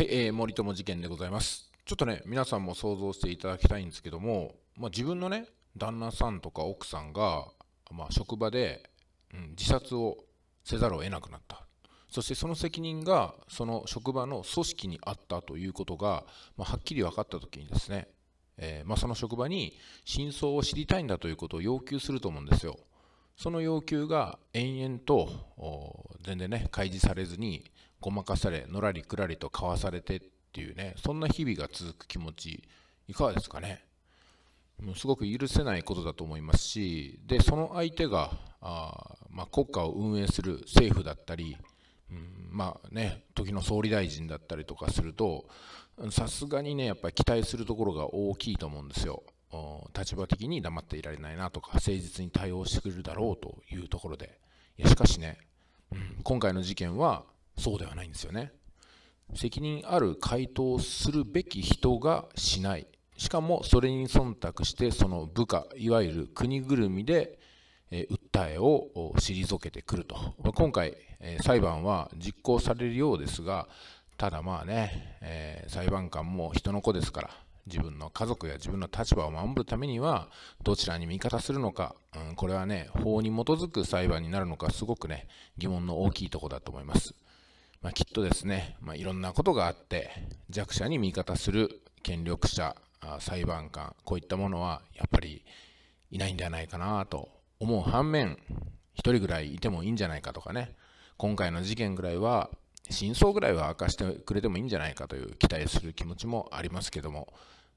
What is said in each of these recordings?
はい、えー、森友事件でございます。ちょっとね、皆さんも想像していただきたいんですけども、まあ、自分のね、旦那さんとか奥さんが、まあ、職場で、うん、自殺をせざるを得なくなった。そしてその責任がその職場の組織にあったということが、まあ、はっきり分かった時にですね、えー、まあ、その職場に真相を知りたいんだということを要求すると思うんですよ。その要求が延々と全然ね開示されずにごまかされのらりくらりとかわされてっていうねそんな日々が続く気持ちいかがですかねもうすごく許せないことだと思いますしでその相手があ、まあ、国家を運営する政府だったり、うん、まあね時の総理大臣だったりとかするとさすがにねやっぱり期待するところが大きいと思うんですよ。立場的に黙っていられないなとか誠実に対応してくれるだろうというところでいやしかしね、うん、今回の事件はそうではないんですよね責任ある回答をするべき人がしないしかもそれに忖度してその部下いわゆる国ぐるみで訴えを退けてくると今回裁判は実行されるようですがただまあね、え裁判官も人の子ですから自分の家族や自分の立場を守るためにはどちらに味方するのか、うん、これはね法に基づく裁判になるのかすごくね疑問の大きいとこだと思います。まあ、きっとですね、まあ、いろんなことがあって弱者に味方する権力者裁判官こういったものはやっぱりいないんじゃないかなと思う反面1人ぐらいいてもいいんじゃないかとかね今回の事件ぐらいは真相ぐらいは明かしてくれてもいいんじゃないかという期待する気持ちもありますけども、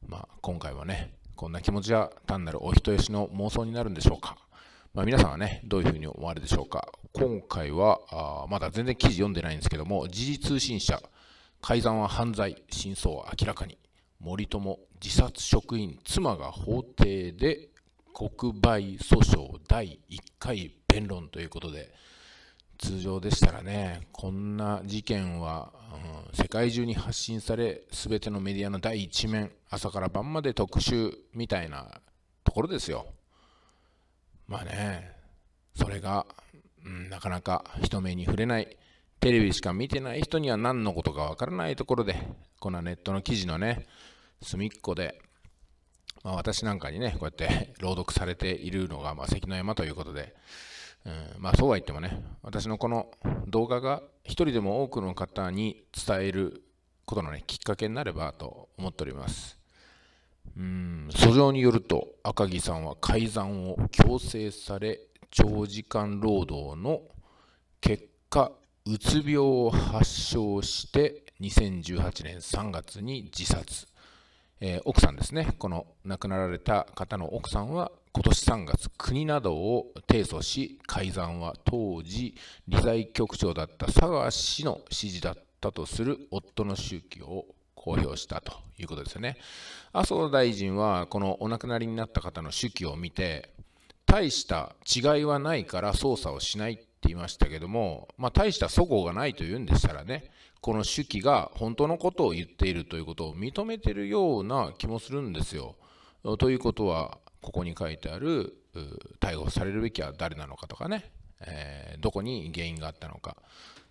まあ、今回はねこんな気持ちは単なるお人よしの妄想になるんでしょうか。まあ、皆さんはね、どういうふうに思われるでしょうか。今回は、あまだ全然記事読んでないんですけども、時事通信社、改ざんは犯罪、真相は明らかに、森友、自殺職員、妻が法廷で国賠訴訟第1回弁論ということで、通常でしたらね、こんな事件は、うん、世界中に発信され、すべてのメディアの第1面、朝から晩まで特集みたいなところですよ。まあね、それが、うん、なかなか人目に触れない、テレビしか見てない人には何のことかわからないところで、このネットの記事のね、隅っこで、まあ、私なんかにね、こうやって朗読されているのが、まあ、関の山ということで、うん、まあそうは言ってもね、私のこの動画が一人でも多くの方に伝えることのね、きっかけになればと思っております。うん訴状によると赤木さんは改ざんを強制され長時間労働の結果うつ病を発症して2018年3月に自殺、えー、奥さんですねこの亡くなられた方の奥さんは今年3月国などを提訴し改ざんは当時理財局長だった佐川氏の指示だったとする夫の宗教を公表したということですよね。麻生大臣は、このお亡くなりになった方の手記を見て、大した違いはないから捜査をしないって言いましたけども、まあ、大した齟齬がないというんでしたらね、この手記が本当のことを言っているということを認めてるような気もするんですよ。ということは、ここに書いてある、逮捕されるべきは誰なのかとかね、えー、どこに原因があったのか、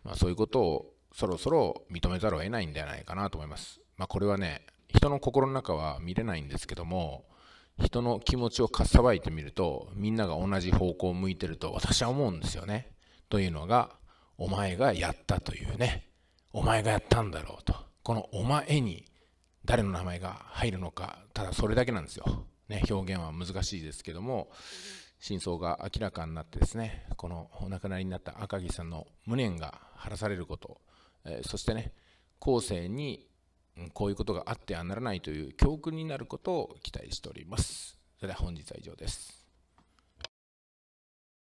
まあ、そういうことをそろそろ認めざるを得ないんじゃないかなと思います。まあ、これはね、人の心の中は見れないんですけども、人の気持ちをかっさばいてみると、みんなが同じ方向を向いてると私は思うんですよね。というのが、お前がやったというね、お前がやったんだろうと。このお前に誰の名前が入るのか、ただそれだけなんですよ。ね、表現は難しいですけども、真相が明らかになってですね、このお亡くなりになった赤木さんの無念が晴らされること、えそしてね後世にこういうことがあってはならないという教訓になることを期待しております。それでは本日は以上です。